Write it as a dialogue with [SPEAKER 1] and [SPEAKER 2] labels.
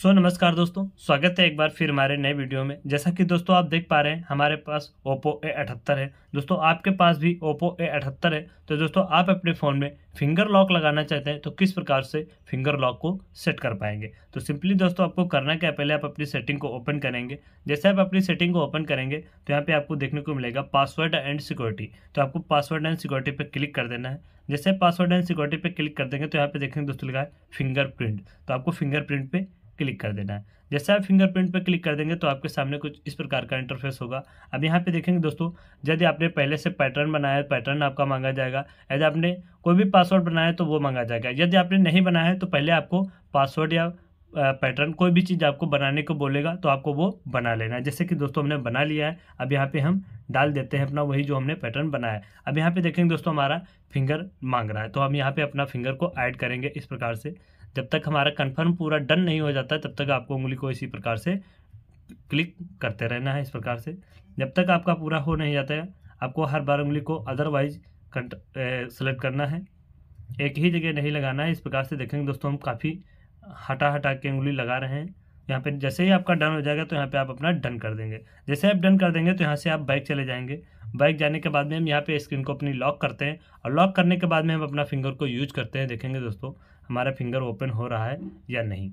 [SPEAKER 1] सो so, नमस्कार दोस्तों स्वागत है एक बार फिर हमारे नए वीडियो में जैसा कि दोस्तों आप देख पा रहे हैं हमारे पास ओप्पो ए अठहत्तर है दोस्तों आपके पास भी ओप्पो ए अठहत्तर है तो दोस्तों आप अपने फ़ोन में फिंगर लॉक लगाना चाहते हैं तो किस प्रकार से फिंगर लॉक को सेट कर पाएंगे तो सिंपली दोस्तों आपको करना क्या पहले आप अपनी सेटिंग को ओपन करेंगे जैसे आप अपनी सेटिंग को ओपन करेंगे तो यहाँ पर आपको देखने को मिलेगा पासवर्ड एंड सिक्योरिटी तो आपको पासवर्ड एंड सिक्योरिटी पर क्लिक कर देना है जैसे पासवर्ड एंड सिक्योरिटी पर क्लिक कर देंगे तो यहाँ पर देखेंगे दोस्तों लिखा है फिंगरप्रिंट तो आपको फिंगरप्रिंट पे क्लिक कर देना है जैसे आप फिंगरप्रिंट पर क्लिक कर देंगे तो आपके सामने कुछ इस प्रकार का इंटरफेस होगा अब यहाँ पे देखेंगे दोस्तों यदि आपने पहले से पैटर्न बनाया है पैटर्न आपका मांगा जाएगा यदि आपने कोई भी पासवर्ड बनाया है तो वो मांगा जाएगा यदि आपने नहीं बनाया है तो पहले आपको पासवर्ड या पैटर्न कोई भी चीज़ आपको बनाने को बोलेगा तो आपको वो बना लेना है जैसे कि दोस्तों हमने बना लिया है अब यहाँ पे हम डाल देते हैं अपना वही जो हमने पैटर्न बनाया है अब यहाँ पे देखेंगे दोस्तों हमारा फिंगर मांग रहा है तो हम यहाँ पे अपना फिंगर को ऐड करेंगे इस प्रकार से जब तक हमारा कन्फर्म पूरा डन नहीं हो जाता तब तक आपको उंगली को इसी प्रकार से क्लिक करते रहना है इस प्रकार से जब तक आपका पूरा हो नहीं जाता है आपको हर बार उंगली को अदरवाइज सेलेक्ट करना है एक ही जगह नहीं लगाना है इस प्रकार से देखेंगे दोस्तों हम काफ़ी हटा हटा के उंगली लगा रहे हैं यहाँ पे जैसे ही आपका डन हो जाएगा तो यहाँ पे आप अपना डन कर देंगे जैसे आप डन कर देंगे तो यहाँ से आप बाइक चले जाएंगे बाइक जाने के बाद में हम यहाँ पे स्क्रीन को अपनी लॉक करते हैं और लॉक करने के बाद में हम अपना फिंगर को यूज करते हैं देखेंगे दोस्तों हमारा फिंगर ओपन हो रहा है या नहीं